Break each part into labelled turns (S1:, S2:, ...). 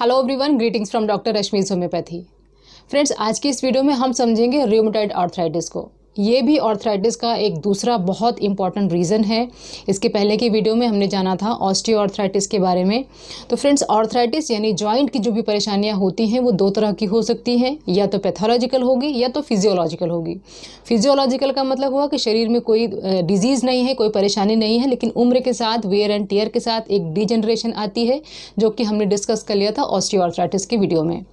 S1: hello everyone greetings from doctor Rashmi homeopathy friends आज की इस वीडियो में हम समझेंगे रियोमोटाइड आर्थराइटिस को ये भी ऑर्थराइटिस का एक दूसरा बहुत इंपॉर्टेंट रीज़न है इसके पहले की वीडियो में हमने जाना था ऑस्टियो ऑर्थराइटिस के बारे में तो फ्रेंड्स ऑर्थराइटिस यानी जॉइंट की जो भी परेशानियाँ होती हैं वो दो तरह की हो सकती हैं या तो पैथोलॉजिकल होगी या तो फिजियोलॉजिकल होगी फिजियोलॉजिकल का मतलब हुआ कि शरीर में कोई डिजीज़ नहीं है कोई परेशानी नहीं है लेकिन उम्र के साथ वेयर एंड टेयर के साथ एक डिजनरेशन आती है जो कि हमने डिस्कस कर लिया था ऑस्टियो ऑर्थराइटिस की वीडियो में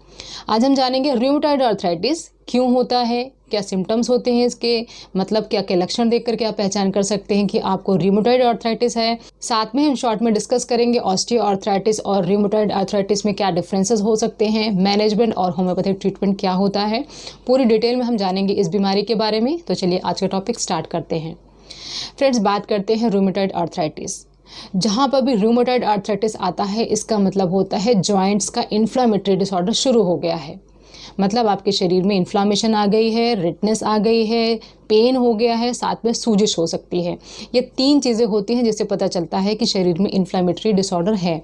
S1: आज हम जानेंगे रिमोटाइड आर्थराइटिस क्यों होता है क्या सिम्टम्स होते हैं इसके मतलब क्या क्या लक्षण देख करके आप पहचान कर सकते हैं कि आपको रिमोटाइड आर्थराइटिस है साथ में हम शॉर्ट में डिस्कस करेंगे ऑस्टियो आर्थराइटिस और रिमोटाइड आर्थराइटिस में क्या डिफरेंसेस हो सकते हैं मैनेजमेंट और होम्योपैथिक ट्रीटमेंट क्या होता है पूरी डिटेल में हम जानेंगे इस बीमारी के बारे में तो चलिए आज का टॉपिक स्टार्ट करते हैं फ्रेंड्स बात करते हैं रोमोटाइड आर्थराइटिस जहाँ पर भी रूमोटाइड आर्थराइटिस आता है इसका मतलब होता है जॉइंट्स का इन्फ्लामेटरी डिसऑर्डर शुरू हो गया है मतलब आपके शरीर में इन्फ्लामेशन आ गई है रिटनेस आ गई है पेन हो गया है साथ में सूजिश हो सकती है ये तीन चीज़ें होती हैं जिससे पता चलता है कि शरीर में इन्फ्लामेटरी डिसऑर्डर है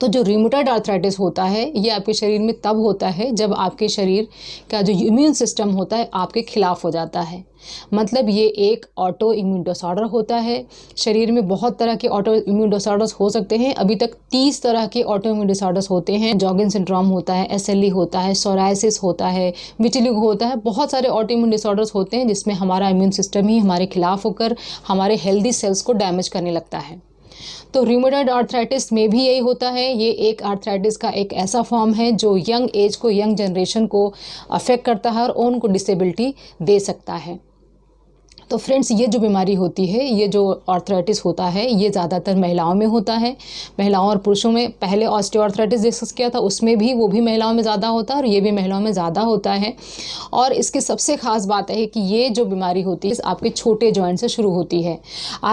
S1: तो जो रिमोटाइड आर्थराइटिस होता है ये आपके शरीर में तब होता है जब आपके शरीर का जो इम्यून सिस्टम होता है आपके खिलाफ हो जाता है मतलब ये एक ऑटो इम्यून डिसऑर्डर होता है शरीर में बहुत तरह के ऑटो इम्यून डिसऑर्डर्स हो सकते हैं अभी तक तीस तरह के ऑटो इम्यून डिसऑर्डर्स होते हैं जॉगिन सिंड्रोम होता है एस e होता है सोराइसिस होता है विटिलिग होता है बहुत सारे ऑटो इम्यून डिसऑर्डर्स होते हैं जिसमें हमारा इम्यून सिस्टम ही हमारे खिलाफ होकर हमारे हेल्दी सेल्स को डैमेज करने लगता है तो रूमोडॉइड आर्थराइटिस में भी यही होता है ये एक आर्थराइटिस का एक ऐसा फॉर्म है जो यंग एज को यंग जनरेशन को अफेक्ट करता है और उनको डिसेबिलिटी दे सकता है तो फ्रेंड्स ये जो बीमारी होती है ये जो ऑर्थराइटिस होता है ये ज़्यादातर महिलाओं में होता है महिलाओं और पुरुषों में पहले ऑस्टियोआर्थराइटिस डिस्कस किया था उसमें भी वो भी महिलाओं में ज़्यादा होता है और ये भी महिलाओं में ज़्यादा होता है और इसकी सबसे ख़ास बात है कि ये जो बीमारी होती है आपके छोटे जॉइंट से शुरू होती है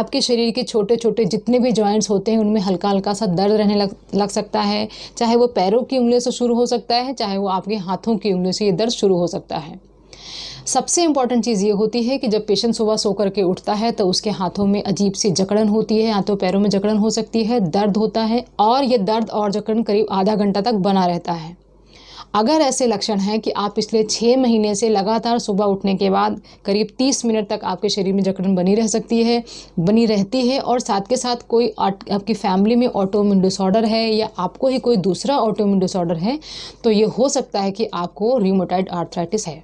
S1: आपके शरीर के छोटे छोटे जितने भी जॉइंट्स होते हैं उनमें हल्का हल्का सा दर्द रहने लग लग सकता है चाहे वो पैरों की उंगलियों से शुरू हो सकता है चाहे वो आपके हाथों की उंगलियों से ये दर्द शुरू हो सकता है सबसे इंपॉर्टेंट चीज़ ये होती है कि जब पेशेंट सुबह सो करके उठता है तो उसके हाथों में अजीब सी जकड़न होती है हाथों पैरों में जकड़न हो सकती है दर्द होता है और ये दर्द और जकड़न करीब आधा घंटा तक बना रहता है अगर ऐसे लक्षण हैं कि आप पिछले छः महीने से लगातार सुबह उठने के बाद करीब तीस मिनट तक आपके शरीर में जकड़न बनी रह सकती है बनी रहती है और साथ के साथ कोई आपकी फैमिली में ऑटोमिन डिसऑर्डर है या आपको ही कोई दूसरा ऑटोमिन डिसऑर्डर है तो ये हो सकता है कि आपको रिमोटाइड आर्थराइटिस है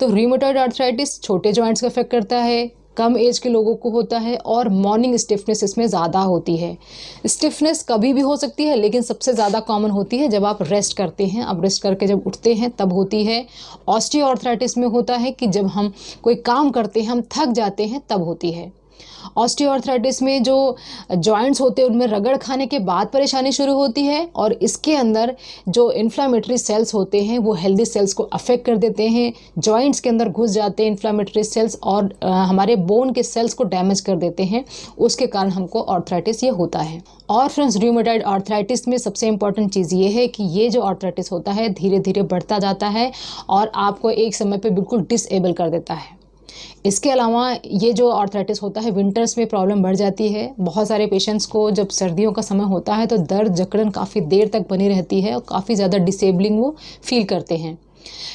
S1: तो रिमोटॉइड आर्थराइटिस छोटे ज्वाइंट्स का इफेक्ट करता है कम एज के लोगों को होता है और मॉर्निंग स्टिफनेस इसमें ज़्यादा होती है स्टिफनेस कभी भी हो सकती है लेकिन सबसे ज़्यादा कॉमन होती है जब आप रेस्ट करते हैं अब रेस्ट करके जब उठते हैं तब होती है ऑस्टियोआर्थराइटिस में होता है कि जब हम कोई काम करते हैं हम थक जाते हैं तब होती है ऑस्टियोआर्थराइटिस में जो जॉइंट्स होते हैं उनमें रगड़ खाने के बाद परेशानी शुरू होती है और इसके अंदर जो इन्फ्लामेटरी सेल्स होते हैं वो हेल्दी सेल्स को अफेक्ट कर देते हैं जॉइंट्स के अंदर घुस जाते हैं इन्फ्लामेटरी सेल्स और हमारे बोन के सेल्स को डैमेज कर देते हैं उसके कारण हमको ऑर्थराइटिस ये होता है और फ्रेंड्स र्यूमेटाइड ऑर्थराइटिस में सबसे इंपॉर्टेंट चीज़ ये है कि ये जो आर्थराइटिस होता है धीरे धीरे बढ़ता जाता है और आपको एक समय पर बिल्कुल डिसेबल कर देता है इसके अलावा ये जो आर्थराइटिस होता है विंटर्स में प्रॉब्लम बढ़ जाती है बहुत सारे पेशेंट्स को जब सर्दियों का समय होता है तो दर्द जकड़न काफ़ी देर तक बनी रहती है और काफ़ी ज़्यादा डिसेबलिंग वो फील करते हैं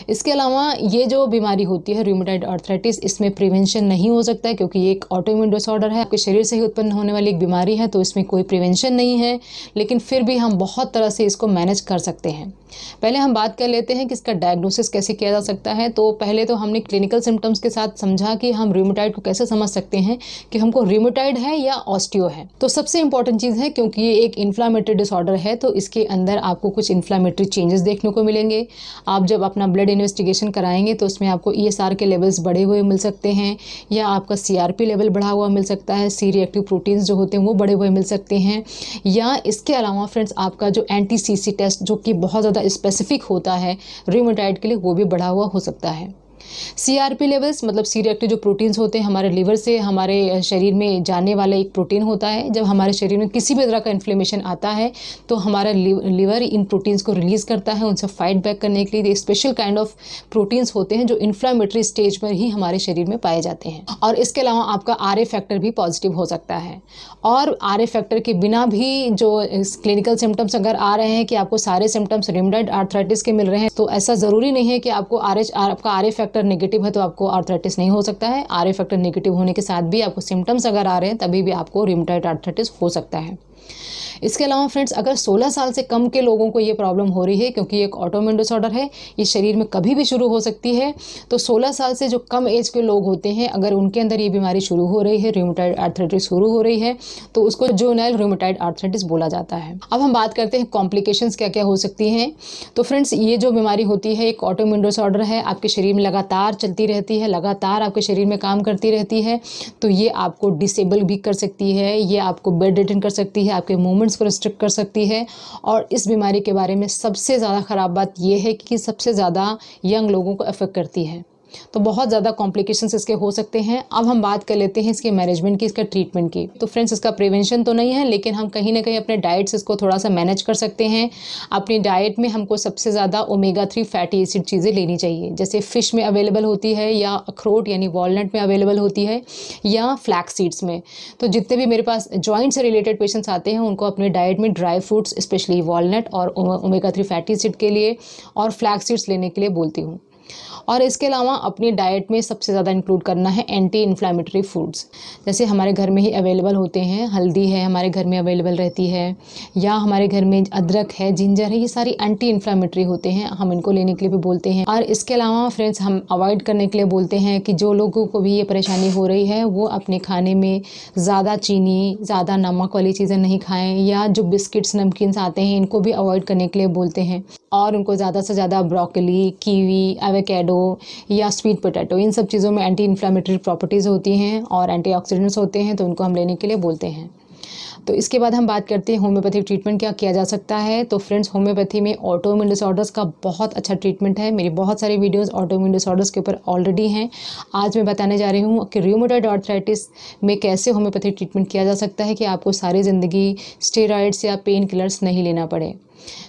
S1: इसके अलावा ये जो बीमारी होती है रूमोटाइड आर्थराइटिस इसमें प्रिवेंशन नहीं हो सकता है क्योंकि ये एक ऑटोइम्यून डिसऑर्डर है आपके शरीर से ही उत्पन्न होने वाली एक बीमारी है तो इसमें कोई प्रिवेंशन नहीं है लेकिन फिर भी हम बहुत तरह से इसको मैनेज कर सकते हैं पहले हम बात कर लेते हैं कि इसका डायग्नोसिस कैसे किया जा सकता है तो पहले तो हमने क्लिनिकल सिम्टम्स के साथ समझा कि हम रिमोटाइड को कैसे समझ सकते हैं कि हमको रिमोटाइड है या ऑस्टियो है तो सबसे इंपॉर्टेंट चीज़ है क्योंकि ये एक इन्फ्लामेटरी डिसऑर्डर है तो इसके अंदर आपको कुछ इन्फ्लामेटरी चेंजेस देखने को मिलेंगे आप जब अपना अपना ब्लड इन्वेस्टिगेशन कराएंगे तो उसमें आपको ई e के लेवल्स बढ़े हुए मिल सकते हैं या आपका सी लेवल बढ़ा हुआ मिल सकता है सी रिएक्टिव प्रोटीन्स जो होते हैं वो बढ़े हुए मिल सकते हैं या इसके अलावा फ्रेंड्स आपका जो एंटी टेस्ट जो कि बहुत ज़्यादा स्पेसिफिक होता है रिमोटाइड के लिए वो भी बढ़ा हुआ हो सकता है सीआरपी लेवल्स मतलब सी रिएक्टिव जो प्रोटीन्स होते हैं हमारे लीवर से हमारे शरीर में जाने वाला एक प्रोटीन होता है जब हमारे शरीर में किसी भी तरह का इन्फ्लेमेशन आता है तो हमारा लीवर इन प्रोटीन्स को रिलीज़ करता है उनसे फाइट बैक करने के लिए स्पेशल काइंड ऑफ प्रोटीन्स होते हैं जो इन्फ्लामेटरी स्टेज पर ही हमारे शरीर में पाए जाते हैं और इसके अलावा आपका आर ए फैक्टर भी पॉजिटिव हो सकता है और आर ए फैक्टर के बिना भी जो क्लिनिकल सिम्टम्स अगर आ रहे हैं कि आपको सारे सिम्टम्स रिमडेड आर्थराइटिस के मिल रहे हैं तो ऐसा ज़रूरी नहीं है कि आपको आर एच आपका R A factor factor negative है तो आपको आर्थराइटिस नहीं हो सकता है आर फैक्टर नेगेटिव होने के साथ भी आपको सिम्टम्स अगर आ रहे हैं तभी भी आपको रिमटाइड आर्थराइटिस हो सकता है इसके अलावा फ्रेंड्स अगर 16 साल से कम के लोगों को ये प्रॉब्लम हो रही है क्योंकि एक ऑटोमेन डिसऑर्डर है ये शरीर में कभी भी शुरू हो सकती है तो 16 साल से जो कम एज के लोग होते हैं अगर उनके अंदर ये बीमारी शुरू हो रही है रिमोटाइड आर्थराइटिस शुरू हो रही है तो उसको जो नैल रिमोटाइड आर्थराइटिस बोला जाता है अब हम बात करते हैं कॉम्प्लिकेशन क्या क्या हो सकती हैं तो फ्रेंड्स ये जो बीमारी होती है एक ऑटोमेन डिसऑर्डर है आपके शरीर में लगा लगातार चलती रहती है लगातार आपके शरीर में काम करती रहती है तो ये आपको डिसेबल भी कर सकती है ये आपको बेड रिटर्न कर सकती है आपके मूवमेंट्स को रिस्ट्रिक्ट कर सकती है और इस बीमारी के बारे में सबसे ज़्यादा ख़राब बात यह है कि सबसे ज़्यादा यंग लोगों को अफेक्ट करती है तो बहुत ज़्यादा कॉम्प्लिकेशंस इसके हो सकते हैं अब हम बात कर लेते हैं इसके मैनेजमेंट की इसके ट्रीटमेंट की तो फ्रेंड्स इसका प्रिवेंशन तो नहीं है लेकिन हम कहीं ना कहीं अपने डाइट इसको थोड़ा सा मैनेज कर सकते हैं अपनी डाइट में हमको सबसे ज़्यादा ओमेगा थ्री फैटी एसिड चीज़ें लेनी चाहिए जैसे फ़िश में अवेलेबल होती है या अखरोट यानी वॉलनट में अवेलेबल होती है या फ्लैक्स सीड्स में तो जितने भी मेरे पास जॉइंट से रिलेटेड पेशेंट्स आते हैं उनको अपने डाइट में ड्राई फ्रूट्स स्पेशली वॉलनट और ओमेगा थ्री फैटी एसिड के लिए और फ्लैक्स सीड्स लेने के लिए बोलती हूँ और इसके अलावा अपनी डाइट में सबसे ज़्यादा इंक्लूड करना है एंटी इन्फ्लामेटरी फूड्स जैसे हमारे घर में ही अवेलेबल होते हैं हल्दी है हमारे घर में अवेलेबल रहती है या हमारे घर में अदरक है जिंजर है ये सारी एंटी इन्फ्लामेटरी होते हैं हम इनको लेने के लिए भी बोलते हैं और इसके अलावा फ्रेंड्स हम अवॉइड करने के लिए बोलते हैं कि जो लोगों को भी ये परेशानी हो रही है वो अपने खाने में ज़्यादा चीनी ज़्यादा नमक वाली चीज़ें नहीं खाएँ या जो बिस्किट्स नमकीन्स आते हैं इनको भी अवॉइड करने के लिए बोलते हैं और उनको ज़्यादा से ज़्यादा ब्रोकली कीवी एवेकेडो या स्वीट पोटैटो इन सब चीज़ों में एंटी इन्फ्लामेटरी प्रॉपर्टीज़ होती हैं और एंटी होते हैं तो उनको हम लेने के लिए बोलते हैं तो इसके बाद हम बात करते हैं होम्योपैथिक ट्रीटमेंट क्या किया जा सकता है तो फ्रेंड्स होम्योपैथी में ऑटोमिन डिसऑर्डर्स का बहुत अच्छा ट्रीटमेंट है मेरी बहुत सारी वीडियोस ऑटोमिन डिसऑर्डर्स के ऊपर ऑलरेडी हैं आज मैं बताने जा रही हूँ कि रियोमोटाइड आर्थराइटिस में कैसे होम्योपैथिक ट्रीटमेंट किया जा सकता है कि आपको सारी ज़िंदगी स्टेरॉइड्स या पेन किलर्स नहीं लेना पड़े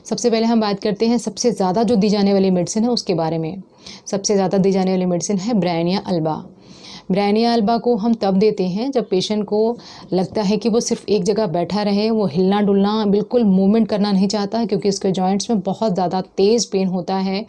S1: सबसे पहले हम बात करते हैं सबसे ज़्यादा जो दी जाने वाली मेडिसिन है उसके बारे में सबसे ज़्यादा दी जाने वाली मेडिसिन है ब्रैनिया अल्बा ब्रैनिया अल्बा को हम तब देते हैं जब पेशेंट को लगता है कि वो सिर्फ एक जगह बैठा रहे वो हिलना डुलना बिल्कुल मूवमेंट करना नहीं चाहता क्योंकि उसके जॉइंट्स में बहुत ज़्यादा तेज़ पेन होता है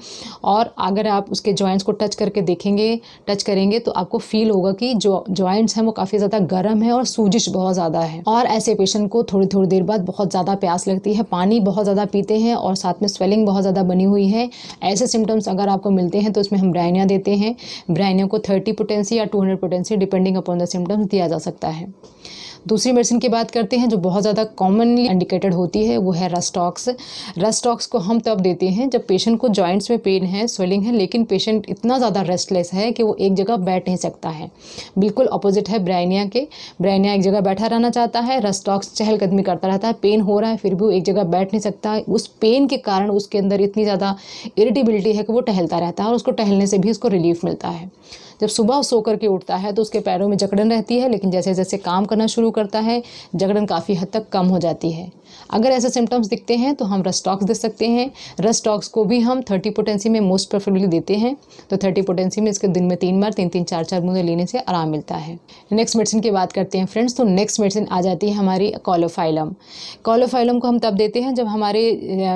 S1: और अगर आप उसके जॉइंट्स को टच करके देखेंगे टच करेंगे तो आपको फील होगा कि जो जॉइंट्स हैं वो काफ़ी ज़्यादा गर्म है और सूजिश बहुत ज़्यादा है और ऐसे पेशेंट को थोड़ी थोड़ी देर बाद बहुत ज़्यादा प्यास लगती है पानी बहुत ज़्यादा पीते हैं और साथ में स्वेलिंग बहुत ज़्यादा बनी हुई है ऐसे सिम्टम्स अगर आपको मिलते हैं तो उसमें हम ब्रैनिया देते हैं ब्रैनियों को थर्टी पोटेंसी या two pulmonary potency depending upon the symptoms दिया जा सकता है दूसरी मेडिसिन की बात करते हैं जो बहुत ज़्यादा कॉमनली इंडिकेटेड होती है वो है रस्टॉक्स रस्टॉक्स को हम तब देते हैं जब पेशेंट को जॉइंट्स में पेन है स्वेलिंग है लेकिन पेशेंट इतना ज़्यादा रेस्टलेस है कि वो एक जगह बैठ नहीं सकता है बिल्कुल अपोजिट है ब्राइनिया के ब्राइनिया एक जगह बैठा रहना चाहता है रस्टॉक्स चहलकदमी करता रहता है पेन हो रहा है फिर भी वो एक जगह बैठ नहीं सकता उस पेन के कारण उसके अंदर इतनी ज़्यादा इरिटेबिलिटी है कि वो टहलता रहता है और उसको टहलने से भी उसको रिलीफ मिलता है जब सुबह सो करके उठता है तो उसके पैरों में जकड़न रहती है लेकिन जैसे जैसे काम करना शुरू करता है जकड़न काफ़ी हद तक कम हो जाती है अगर ऐसे सिम्टम्स दिखते हैं तो हम रस्टॉक्स दे सकते हैं रस्टॉक्स को भी हम थर्टी पोटेंसी में मोस्ट प्रेफरेबली देते हैं तो थर्टी पोटेंसी में इसके दिन में तीन बार तीन तीन चार चार बूंदे लेने से आराम मिलता है नेक्स्ट मेडिसिन की बात करते हैं फ्रेंड्स तो नेक्स्ट मेडिसिन आ जाती है हमारी कॉलोफाइलम कॉलोफाइलम को हम तब देते हैं जब हमारे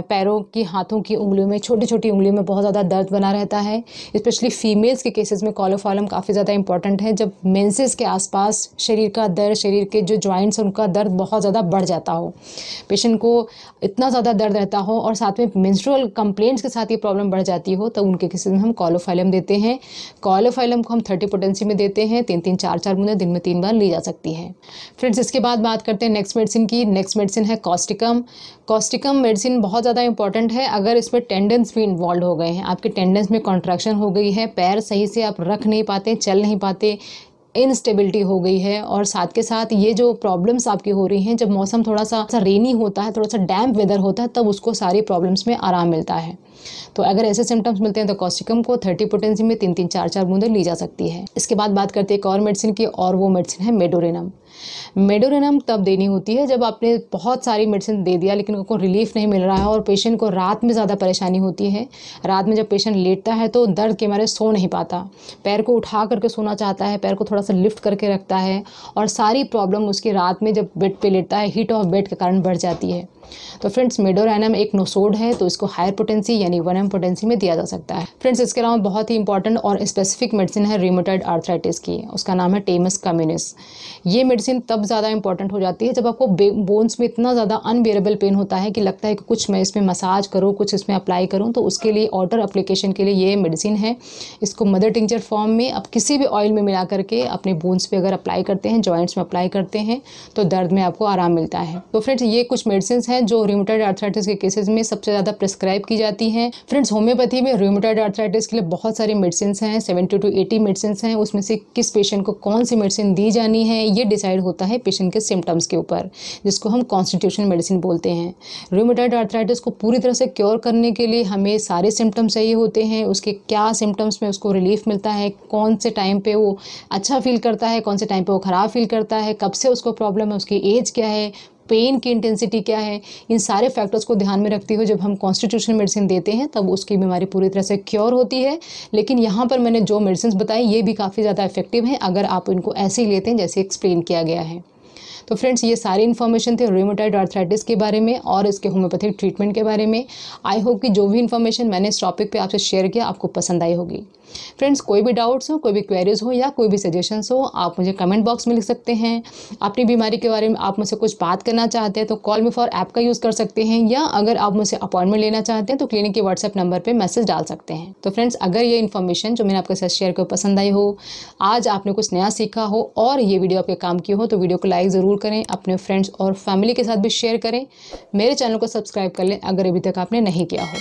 S1: पैरों की हाथों की उंगलियों में छोटी छोटी उंगलियों में बहुत ज़्यादा दर्द बना रहता है स्पेशली फीमेल्स के केसेस में कॉलोफाइल कॉलम काफ़ी ज़्यादा इंपॉर्टेंट है जब मेंसेस के आसपास शरीर का दर्द शरीर के जो जॉइंट्स हैं उनका दर्द बहुत ज़्यादा बढ़ जाता हो पेशेंट को इतना ज़्यादा दर्द रहता हो और साथ में मेंस्ट्रुअल कंप्लेंट्स के साथ ये प्रॉब्लम बढ़ जाती हो तो उनके किसी में हम कॉलोफाइलम देते हैं कॉलोफाइलम को हम थर्टी पोटेंसी में देते हैं तीन तीन चार चार बूंदें दिन में तीन बार ली जा सकती है फ्रेंड्स इसके बाद बात करते हैं नेक्स्ट मेडिसिन की नेक्स्ट मेडिसिन है कॉस्टिकम कॉस्टिकम मेडिसिन बहुत ज़्यादा इंपॉर्टेंट है अगर इसमें टेंडेंस भी इन्वॉल्व हो गए हैं आपके टेंडेंस में कॉन्ट्रैक्शन हो गई है पैर सही से आप रख नहीं पाते चल नहीं पाते इनस्टेबिलिटी हो गई है और साथ के साथ ये जो प्रॉब्लम्स आपकी हो रही हैं जब मौसम थोड़ा सा सा रेनी होता है थोड़ा सा डैम्प वेदर होता है तब उसको सारी प्रॉब्लम्स में आराम मिलता है तो अगर ऐसे सिम्टम्स मिलते हैं तो कॉस्टिकम को थर्टी पोटेंसी में तीन तीन चार चार बूंदें ली जा सकती है इसके बाद बात करते हैं एक और मेडिसिन की और वो मेडिसिन है मेडोरेनम मेडोरेनम तब देनी होती है जब आपने बहुत सारी मेडिसिन दे दिया लेकिन उनको रिलीफ नहीं मिल रहा है और पेशेंट को रात में ज़्यादा परेशानी होती है रात में जब पेशेंट लेटता है तो दर्द के मारे सो नहीं पाता पैर को उठा करके सोना चाहता है पैर को थोड़ा सा लिफ्ट करके रखता है और सारी प्रॉब्लम उसकी रात में जब बेड पर लेटता है हीट ऑफ बेड के कारण बढ़ जाती है तो फ्रेंड्स मेडोरैनम एक नोसोड है तो इसको हायर पोटेंसी यानी वन एम पोटेंसी में दिया जा सकता है फ्रेंड्स इसके अलावा बहुत ही इंपॉर्टेंट और स्पेसिफिक मेडिसिन है रिमोटाइड आर्थराइटिस की उसका नाम है टेमस कम्युनिस ये मेडिसिन मेडिसिन तब ज़्यादा इंपॉर्टेंट हो जाती है जब आपको बोन्स में इतना ज़्यादा अनबेरेबल पेन होता है कि लगता है कि कुछ मैं इसमें मसाज करूँ कुछ इसमें अप्लाई करूँ तो उसके लिए ऑर्डर अप्लीकेशन के लिए ये मेडिसिन है इसको मदर टिंचर फॉर्म में आप किसी भी ऑयल में मिला करके अपने बोन्स पर अगर अप्लाई करते हैं जॉइंट्स में अप्लाई करते हैं तो दर्द में आपको आराम मिलता है तो फ्रेंड्स ये कुछ मेडिसिन हैं जो रिमोटेड आर्थराइटिस के केसेज में सबसे ज़्यादा प्रिस्क्राइब की जाती हैं फ्रेंड्स होम्योपैथी में रिमोटेड आर्थराइटिस के लिए बहुत सारी मेडिसिन हैं सेवेंटी टू एटी मेडिसिन हैं उसमें से किस पेशेंट को कौन सी मेडिसिन दी जानी है ये डिसाइड डिसाइड होता है पेशेंट के सिम्टम्स के ऊपर जिसको हम कॉन्स्टिट्यूशन मेडिसिन बोलते हैं रोमोडाइड आर्थराइटिस को पूरी तरह से क्योर करने के लिए हमें सारे सिम्टम्स चाहिए होते हैं उसके क्या सिम्टम्स में उसको रिलीफ मिलता है कौन से टाइम पर वो अच्छा फील करता है कौन से टाइम पर वो ख़राब फील करता है कब से उसको प्रॉब्लम है उसकी एज क्या है पेन की इंटेंसिटी क्या है इन सारे फैक्टर्स को ध्यान में रखते हुए जब हम कॉन्स्टिट्यूशन मेडिसिन देते हैं तब उसकी बीमारी पूरी तरह से क्योर होती है लेकिन यहाँ पर मैंने जो मेडिसिन बताई ये भी काफ़ी ज़्यादा इफेक्टिव हैं अगर आप इनको ऐसे ही लेते हैं जैसे एक्सप्लेन किया गया है तो फ्रेंड्स ये सारे इन्फॉर्मेशन थे रोमोटाइड आर्थराइटिस के बारे में और इसके होम्योपैथिक ट्रीटमेंट के बारे में आई होप कि जो भी इन्फॉर्मेशन मैंने इस टॉपिक पे आपसे शेयर किया आपको पसंद आई होगी फ्रेंड्स कोई भी डाउट्स हो कोई भी क्वेरीज हो या कोई भी सजेशंस हो आप मुझे कमेंट बॉक्स में लिख सकते हैं अपनी बीमारी के बारे में आप मुझसे कुछ बात करना चाहते हैं तो कॉल मी फॉर ऐप का यूज़ कर सकते हैं या अगर आप मुझसे अपॉइंटमेंट लेना चाहते हैं तो क्लिनिक के व्हाट्सएप नंबर पर मैसेज डाल सकते हैं तो फ्रेंड्स अगर ये इन्फॉर्मेशन जो मैंने आपके साथ शेयर कर पसंद आई हो आज आपने कुछ नया सीखा हो और ये वीडियो आपके काम की हो तो वीडियो को लाइक ज़रूर करें अपने फ्रेंड्स और फैमिली के साथ भी शेयर करें मेरे चैनल को सब्सक्राइब कर लें अगर अभी तक आपने नहीं किया हो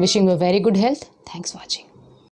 S1: wishing you very good health thanks watching